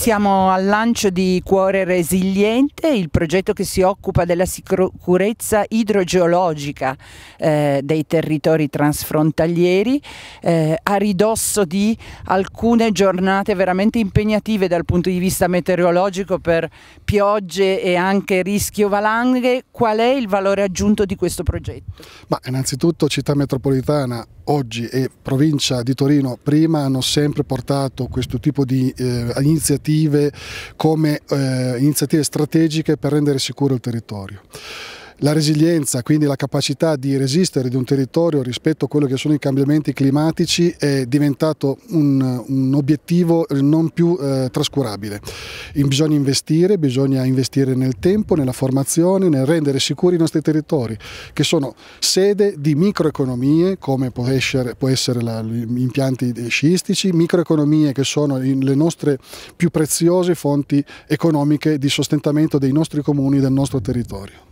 Siamo al lancio di Cuore Resiliente, il progetto che si occupa della sicurezza idrogeologica eh, dei territori transfrontalieri, eh, a ridosso di alcune giornate veramente impegnative dal punto di vista meteorologico per piogge e anche rischio valanghe. Qual è il valore aggiunto di questo progetto? Ma innanzitutto città metropolitana oggi e provincia di Torino prima hanno sempre portato questo tipo di eh, iniziative iniziative come eh, iniziative strategiche per rendere sicuro il territorio la resilienza, quindi la capacità di resistere di un territorio rispetto a quello che sono i cambiamenti climatici è diventato un, un obiettivo non più eh, trascurabile. In bisogna investire, bisogna investire nel tempo, nella formazione, nel rendere sicuri i nostri territori, che sono sede di microeconomie come può essere, può essere la, gli impianti sciistici, microeconomie che sono le nostre più preziose fonti economiche di sostentamento dei nostri comuni, del nostro territorio.